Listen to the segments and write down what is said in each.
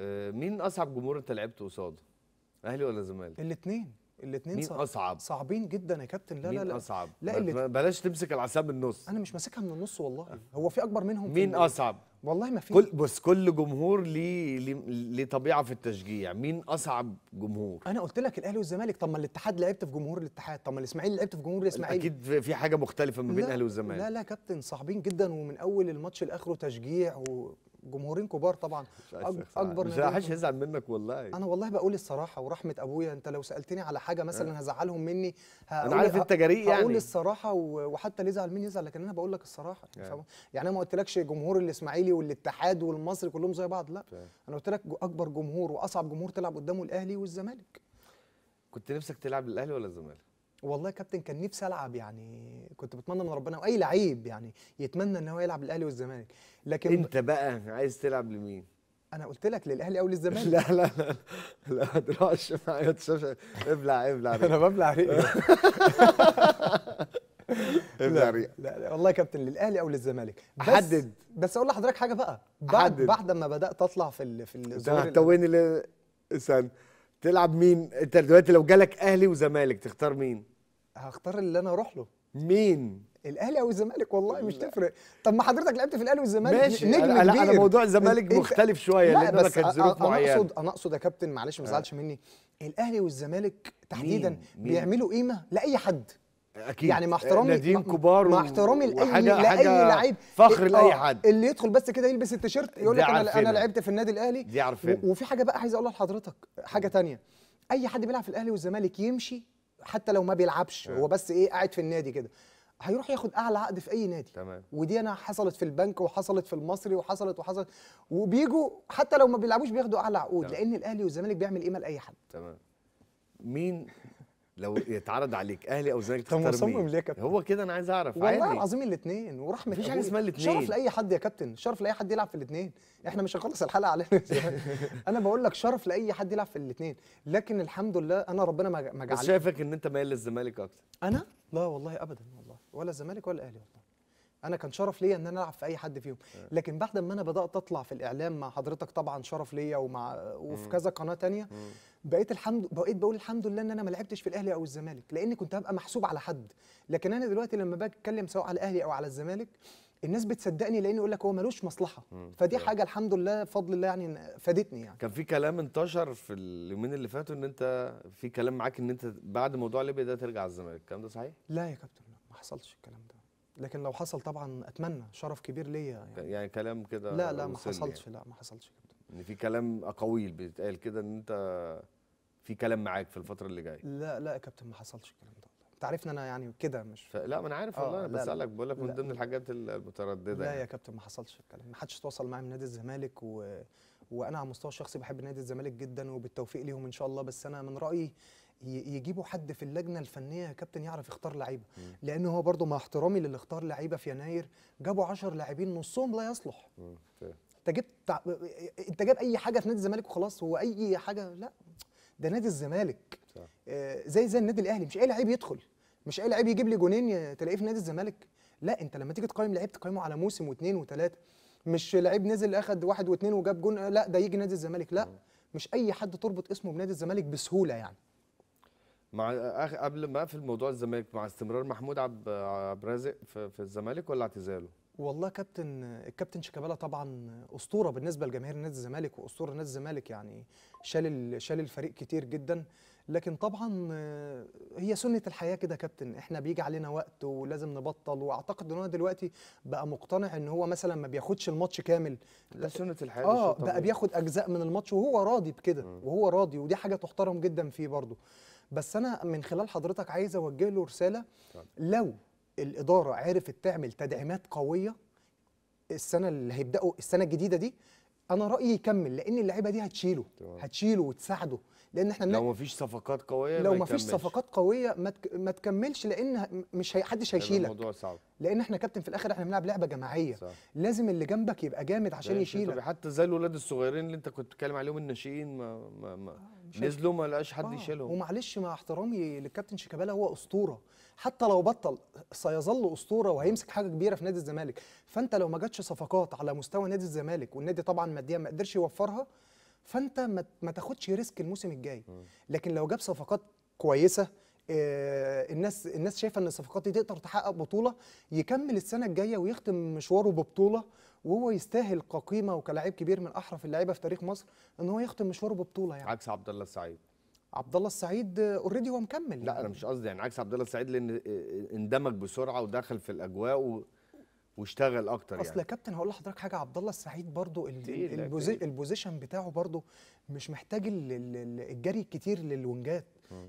آه، مين اصعب جمهور انت لعبت قصاده اهلي ولا زمالك الاثنين الاثنين مين صعب. اصعب صعبين جدا يا كابتن لا مين لا لا اصعب لا بل اللي... بلاش تمسك العصا من النص انا مش ماسكها من النص والله هو في اكبر منهم مين اصعب والله ما في كل بص كل جمهور ليه ليه طبيعه في التشجيع مين اصعب جمهور انا قلت لك الاهلي والزمالك طب ما الاتحاد لعبت في جمهور الاتحاد طب ما الاسماعيلي لعبت في جمهور الاسماعيلي اكيد في حاجه مختلفه ما بين الاهلي والزمالك لا لا كابتن صعبين جدا ومن اول الماتش لاخره تشجيع و... جمهورين كبار طبعا اكبر مش عايز هزعل منك والله انا والله بقول الصراحه ورحمه ابويا انت لو سالتني على حاجه مثلا أه. هزعلهم مني انا عارف انت جريء يعني هقول الصراحه وحتى اللي يزعل مني يزعل لكن انا بقول لك الصراحه يعني, يعني انا ما قلتلكش جمهور الاسماعيلي والاتحاد والمصري كلهم زي بعض لا أه. انا قلت لك اكبر جمهور واصعب جمهور تلعب قدامه الاهلي والزمالك كنت نفسك تلعب الاهلي ولا الزمالك والله يا كابتن كان نفسي العب يعني كنت بتمنى من ربنا واي لعيب يعني يتمنى ان هو يلعب للاهلي والزمالك لكن انت بقى عايز تلعب لمين؟ انا قلت لك للاهلي او للزمالك لا لا لا لا ما تروحش معايا تشوف ابلع ابلع انا ببلع ريق ريق لا, لا والله يا كابتن للاهلي او للزمالك بس حدد بس اقول لحضرتك حاجه بقى بعد حدد. بعد ما بدات اطلع في ال في الزمالك انت هتكون سنه تلعب مين انت دلوقتي لو جالك اهلي وزمالك تختار مين هختار اللي انا اروح له مين الاهلي او الزمالك والله مش تفرق طب ما حضرتك لعبت في الاهلي والزمالك ماشي نجم لا كبير. انا موضوع الزمالك مختلف شويه لان انا كانت ظروف معينه انا اقصد انا اقصد يا كابتن معلش ما تزعلش آه. مني الاهلي والزمالك تحديدا مين؟ مين؟ بيعملوا قيمه لاي حد اكيد يعني مع احترامي ناديين كبار مع احترامي لاي لاي لعيب فخر إيه، لاي آه، حد اللي يدخل بس كده يلبس التيشيرت يقول لك انا انا لعبت في النادي الاهلي دي عارفين وفي حاجه بقى عايز اقولها لحضرتك حاجه تانية اي حد بيلعب في الاهلي والزمالك يمشي حتى لو ما بيلعبش آه. هو بس ايه قاعد في النادي كده هيروح ياخد اعلى عقد في اي نادي تمام. ودي انا حصلت في البنك وحصلت في المصري وحصلت وحصلت وبيجوا حتى لو ما بيلعبوش بياخدوا اعلى عقود تمام. لان الاهلي والزمالك بيعمل ايه مال اي حد تمام مين لو يتعرض عليك اهلي او زمالك تختار مين؟ مصمم ليه يا كابتن؟ هو كده انا عايز اعرف والله العظيم الاثنين ورحمه مفيش حاجه اسمها الاثنين شرف لاي حد يا كابتن شرف لاي حد يلعب في الاثنين احنا مش هنخلص الحلقه علينا انا بقول لك شرف لاي حد يلعب في الاثنين لكن الحمد لله انا ربنا ما جعلني بس شايفك ان انت مايل للزمالك اكتر انا لا والله ابدا والله ولا الزمالك ولا الاهلي والله انا كان شرف ليا ان انا العب في اي حد فيهم آه. لكن بعد ما انا بدات اطلع في الاعلام مع حضرتك طبعا شرف ليا ومع وفي كذا قناه تانية بقيت الحمد بقيت بقول الحمد لله ان انا ما لعبتش في الاهلي او الزمالك لان كنت هبقى محسوب على حد لكن انا دلوقتي لما باجي اتكلم سواء على الاهلي او على الزمالك الناس بتصدقني لان يقول لك هو ملوش مصلحه فدي آه. حاجه الحمد لله بفضل الله يعني فادتني يعني كان في كلام انتشر في اليومين اللي فاتوا ان انت في كلام معاك ان انت بعد موضوع ليبيا ده ترجع الزمالك الكلام ده صحيح لا يا كابتن ما حصلش الكلام ده لكن لو حصل طبعا اتمنى شرف كبير ليا يعني, يعني كلام كده لا لا ما حصلش يعني. لا ما حصلش كده ان في كلام اقاويل بيتقال كده ان انت في كلام معاك في الفتره اللي جايه لا لا يا كابتن ما حصلش الكلام ده انت عارفني انا يعني كده مش ف... لا ما انا عارف آه، والله انا بسالك بقول لك من ضمن الحاجات المتردده لا يعني. يا كابتن ما حصلش الكلام ما حدش تواصل معايا من نادي الزمالك و... وانا على المستوى الشخصي بحب نادي الزمالك جدا وبالتوفيق ليهم ان شاء الله بس انا من رايي يجيبوا حد في اللجنه الفنيه يا كابتن يعرف يختار لعيبه لان هو برضه مع احترامي للي اختار لعيبه في يناير جابوا 10 لاعبين نصهم لا يصلح انت جبت انت جاب اي حاجه في نادي الزمالك وخلاص هو اي حاجه لا ده نادي الزمالك صح. آه زي زي النادي الاهلي مش اي لعيب يدخل مش اي لعيب يجيب لي جونين تلاقيه في نادي الزمالك لا انت لما تيجي تقيم لعيب تقيمه على موسم واثنين وثلاثه مش لعيب نزل اخد واحد واثنين وجاب جون لا ده يجي نادي الزمالك لا مش اي حد تربط اسمه بنادي الزمالك بسهوله يعني مع قبل ما اقفل موضوع الزمالك مع استمرار محمود عبد عبد الرازق في, في الزمالك ولا اعتزاله؟ والله كابتن الكابتن شيكابالا طبعا اسطوره بالنسبه لجماهير نادي الزمالك واسطوره نادي الزمالك يعني شال شال الفريق كتير جدا لكن طبعا هي سنه الحياه كده كابتن احنا بيجي علينا وقت ولازم نبطل واعتقد ان هو دلوقتي بقى مقتنع ان هو مثلا ما بياخدش الماتش كامل ده سنه الحياه اه بقى بياخد اجزاء من الماتش وهو راضي بكده وهو راضي ودي حاجه تحترم جدا فيه برضه بس انا من خلال حضرتك عايز اوجه له رساله لو الاداره عرفت تعمل تدعيمات قويه السنه اللي هيبداوا السنه الجديده دي انا رايي يكمل لان اللعيبه دي هتشيله طبعا. هتشيله وتساعده لان احنا لو مفيش صفقات قويه لو مفيش صفقات قويه ما, تك... ما تكملش لان مش هي... حدش هيشيلك الموضوع صعب لان احنا كابتن في الاخر احنا بنلعب لعبه جماعيه صح. لازم اللي جنبك يبقى جامد عشان يشيلك حتى زي الاولاد الصغيرين اللي انت كنت بتتكلم عليهم الناشئين ما, ما, ما نزلوا ما لقاش حد آه. يشيلهم ومعلش مع احترامي للكابتن شيكابالا هو اسطوره حتى لو بطل سيظل اسطوره وهيمسك حاجه كبيره في نادي الزمالك فانت لو ما جاتش صفقات على مستوى نادي الزمالك والنادي طبعا ماديا ما قدرش يوفرها فانت ما تاخدش ريسك الموسم الجاي لكن لو جاب صفقات كويسه آه، الناس الناس شايفه ان الصفقات دي تقدر تحقق بطوله يكمل السنه الجايه ويختم مشواره ببطوله وهو يستاهل كقيمه وكلاعب كبير من احرف اللعيبه في تاريخ مصر ان هو يختم مشواره ببطوله يعني عكس عبد الله السعيد عبد الله السعيد اوريدي هو مكمل لا يعني. انا مش قصدي يعني عكس عبد الله السعيد لان اندمج بسرعه ودخل في الاجواء و... واشتغل اكتر يعني. اصل يعني. يا كابتن هقول لحضرتك حاجه عبد الله السعيد برضو البوزيشن بتاعه برضو مش محتاج الجري الكتير للونجات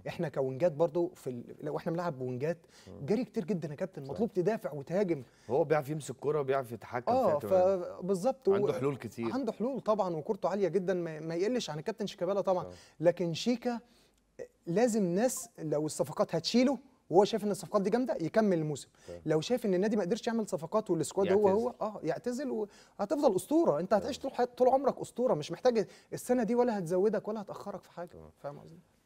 احنا كونجات برضو في لو احنا بنلعب بونجات جري كتير جدا يا كابتن مطلوب تدافع وتهاجم هو بيعرف يمسك كرة وبيعرف يتحكم اه فبالظبط عنده حلول كتير عنده حلول طبعا وكورته عاليه جدا ما, ما يقلش عن الكابتن شيكابالا طبعا أوه. لكن شيكا لازم ناس لو الصفقات هتشيله وهو شايف ان الصفقات دي جامده يكمل الموسم آه. لو شايف ان النادي ما قدرش يعمل صفقات والسكواد هو هو اه يعتزل وهتفضل اسطوره انت هتعيش آه. طول طول عمرك اسطوره مش محتاج السنه دي ولا هتزودك ولا هتاخرك في حاجه آه. فاهم قصدي